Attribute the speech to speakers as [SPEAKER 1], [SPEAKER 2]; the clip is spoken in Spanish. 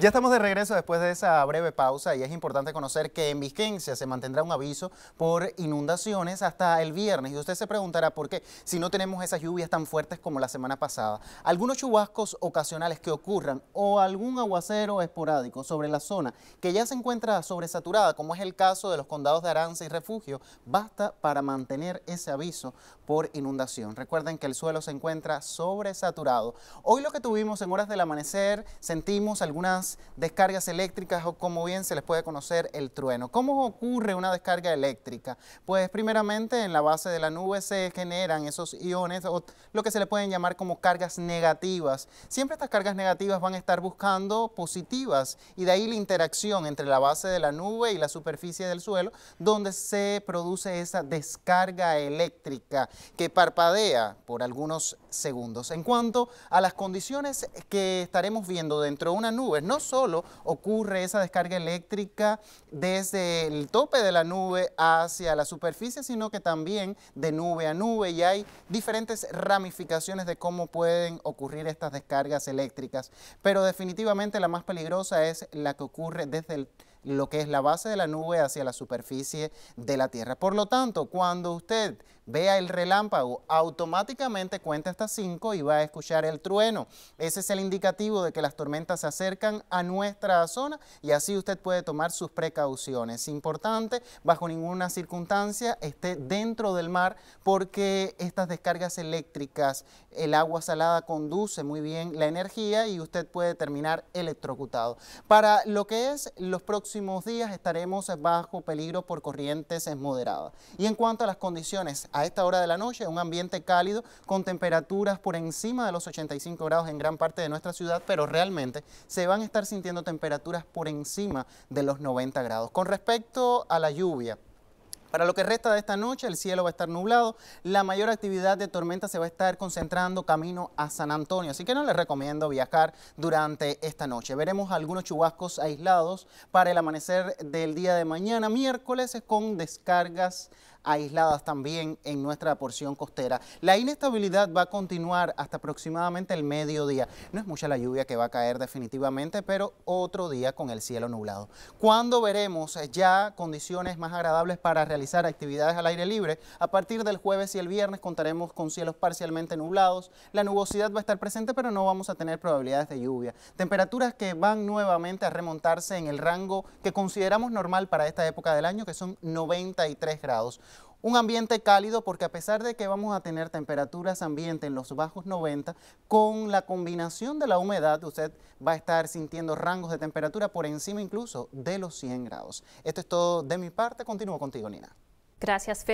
[SPEAKER 1] Ya estamos de regreso después de esa breve pausa y es importante conocer que en Vizquencia se mantendrá un aviso por inundaciones hasta el viernes y usted se preguntará por qué si no tenemos esas lluvias tan fuertes como la semana pasada. Algunos chubascos ocasionales que ocurran o algún aguacero esporádico sobre la zona que ya se encuentra sobresaturada como es el caso de los condados de Aranza y Refugio, basta para mantener ese aviso por inundación. Recuerden que el suelo se encuentra sobresaturado. Hoy lo que tuvimos en horas del amanecer sentimos algunas descargas eléctricas o como bien se les puede conocer el trueno. ¿Cómo ocurre una descarga eléctrica? Pues primeramente en la base de la nube se generan esos iones o lo que se le pueden llamar como cargas negativas. Siempre estas cargas negativas van a estar buscando positivas y de ahí la interacción entre la base de la nube y la superficie del suelo donde se produce esa descarga eléctrica que parpadea por algunos segundos. En cuanto a las condiciones que estaremos viendo dentro de una nube, no no solo ocurre esa descarga eléctrica desde el tope de la nube hacia la superficie, sino que también de nube a nube y hay diferentes ramificaciones de cómo pueden ocurrir estas descargas eléctricas. Pero definitivamente la más peligrosa es la que ocurre desde el lo que es la base de la nube hacia la superficie de la Tierra. Por lo tanto, cuando usted vea el relámpago, automáticamente cuenta hasta 5 y va a escuchar el trueno. Ese es el indicativo de que las tormentas se acercan a nuestra zona y así usted puede tomar sus precauciones. Importante, bajo ninguna circunstancia esté dentro del mar porque estas descargas eléctricas, el agua salada conduce muy bien la energía y usted puede terminar electrocutado. Para lo que es los próximos próximos días estaremos bajo peligro por corrientes moderadas. Y en cuanto a las condiciones, a esta hora de la noche, un ambiente cálido con temperaturas por encima de los 85 grados en gran parte de nuestra ciudad, pero realmente se van a estar sintiendo temperaturas por encima de los 90 grados. Con respecto a la lluvia, para lo que resta de esta noche, el cielo va a estar nublado. La mayor actividad de tormenta se va a estar concentrando camino a San Antonio, así que no les recomiendo viajar durante esta noche. Veremos algunos chubascos aislados para el amanecer del día de mañana, miércoles, con descargas aisladas también en nuestra porción costera. La inestabilidad va a continuar hasta aproximadamente el mediodía. No es mucha la lluvia que va a caer definitivamente, pero otro día con el cielo nublado. Cuando veremos eh, ya condiciones más agradables para realizar actividades al aire libre? A partir del jueves y el viernes contaremos con cielos parcialmente nublados. La nubosidad va a estar presente, pero no vamos a tener probabilidades de lluvia. Temperaturas que van nuevamente a remontarse en el rango que consideramos normal para esta época del año, que son 93 grados un ambiente cálido porque a pesar de que vamos a tener temperaturas ambiente en los bajos 90, con la combinación de la humedad usted va a estar sintiendo rangos de temperatura por encima incluso de los 100 grados. Esto es todo de mi parte, continúo contigo Nina. Gracias, Fede.